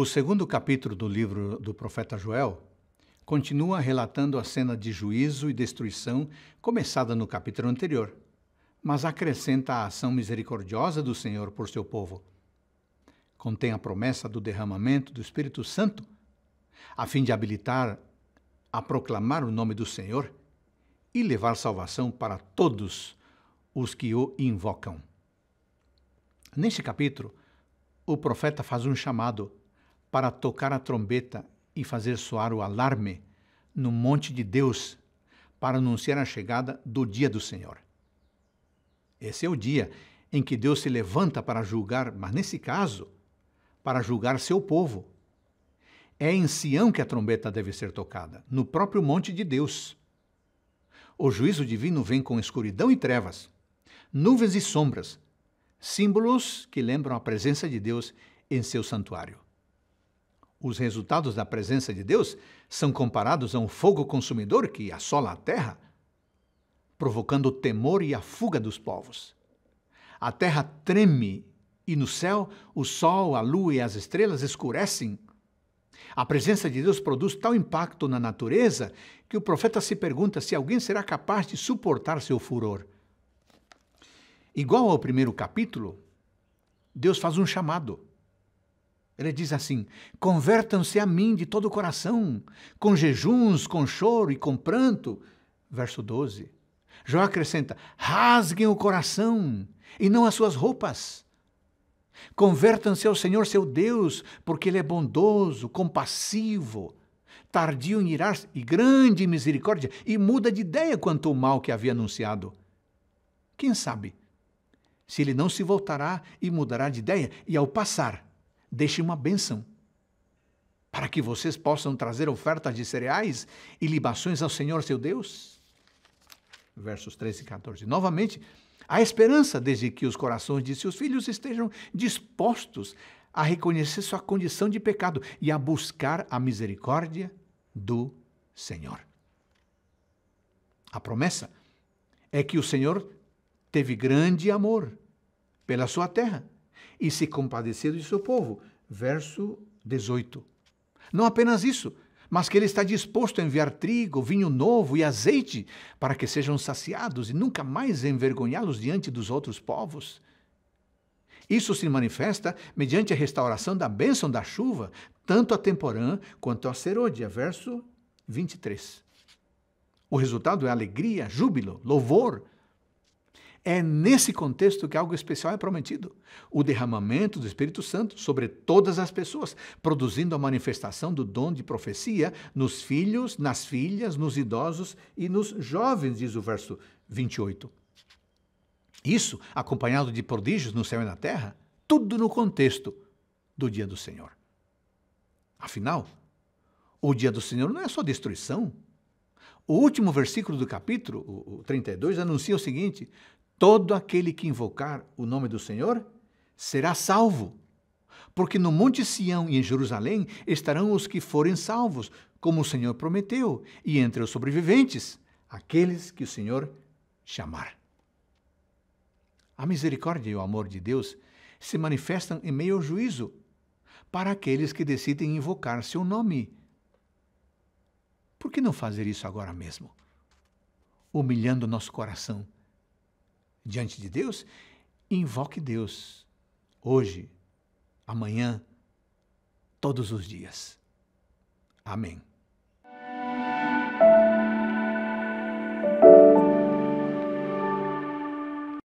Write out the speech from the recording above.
O segundo capítulo do livro do profeta Joel continua relatando a cena de juízo e destruição começada no capítulo anterior, mas acrescenta a ação misericordiosa do Senhor por seu povo. Contém a promessa do derramamento do Espírito Santo, a fim de habilitar a proclamar o nome do Senhor e levar salvação para todos os que o invocam. Neste capítulo, o profeta faz um chamado para tocar a trombeta e fazer soar o alarme no monte de Deus para anunciar a chegada do dia do Senhor. Esse é o dia em que Deus se levanta para julgar, mas nesse caso, para julgar seu povo. É em Sião que a trombeta deve ser tocada, no próprio monte de Deus. O juízo divino vem com escuridão e trevas, nuvens e sombras, símbolos que lembram a presença de Deus em seu santuário os resultados da presença de Deus são comparados a um fogo consumidor que assola a terra, provocando o temor e a fuga dos povos. A terra treme e no céu o sol, a lua e as estrelas escurecem. A presença de Deus produz tal impacto na natureza que o profeta se pergunta se alguém será capaz de suportar seu furor. Igual ao primeiro capítulo, Deus faz um chamado ele diz assim: Convertam-se a mim de todo o coração, com jejuns, com choro e com pranto. Verso 12. Jó acrescenta: Rasguem o coração e não as suas roupas. Convertam-se ao Senhor seu Deus, porque Ele é bondoso, compassivo, tardio em irar e grande em misericórdia, e muda de ideia quanto ao mal que havia anunciado. Quem sabe se ele não se voltará e mudará de ideia, e ao passar, deixe uma bênção para que vocês possam trazer ofertas de cereais e libações ao Senhor seu Deus. Versos 13 e 14. Novamente, há esperança desde que os corações de seus filhos estejam dispostos a reconhecer sua condição de pecado e a buscar a misericórdia do Senhor. A promessa é que o Senhor teve grande amor pela sua terra e se compadecer de seu povo. Verso 18. Não apenas isso, mas que ele está disposto a enviar trigo, vinho novo e azeite para que sejam saciados e nunca mais envergonhá-los diante dos outros povos. Isso se manifesta mediante a restauração da bênção da chuva, tanto a temporã quanto a serôdia. Verso 23. O resultado é alegria, júbilo, louvor, é nesse contexto que algo especial é prometido: o derramamento do Espírito Santo sobre todas as pessoas, produzindo a manifestação do dom de profecia nos filhos, nas filhas, nos idosos e nos jovens, diz o verso 28. Isso acompanhado de prodígios no céu e na terra, tudo no contexto do dia do Senhor. Afinal, o dia do Senhor não é só destruição, o último versículo do capítulo, o 32, anuncia o seguinte: Todo aquele que invocar o nome do Senhor será salvo. Porque no Monte Sião e em Jerusalém estarão os que forem salvos, como o Senhor prometeu, e entre os sobreviventes, aqueles que o Senhor chamar. A misericórdia e o amor de Deus se manifestam em meio ao juízo para aqueles que decidem invocar seu nome. Por que não fazer isso agora mesmo? Humilhando nosso coração diante de Deus, invoque Deus hoje, amanhã, todos os dias. Amém.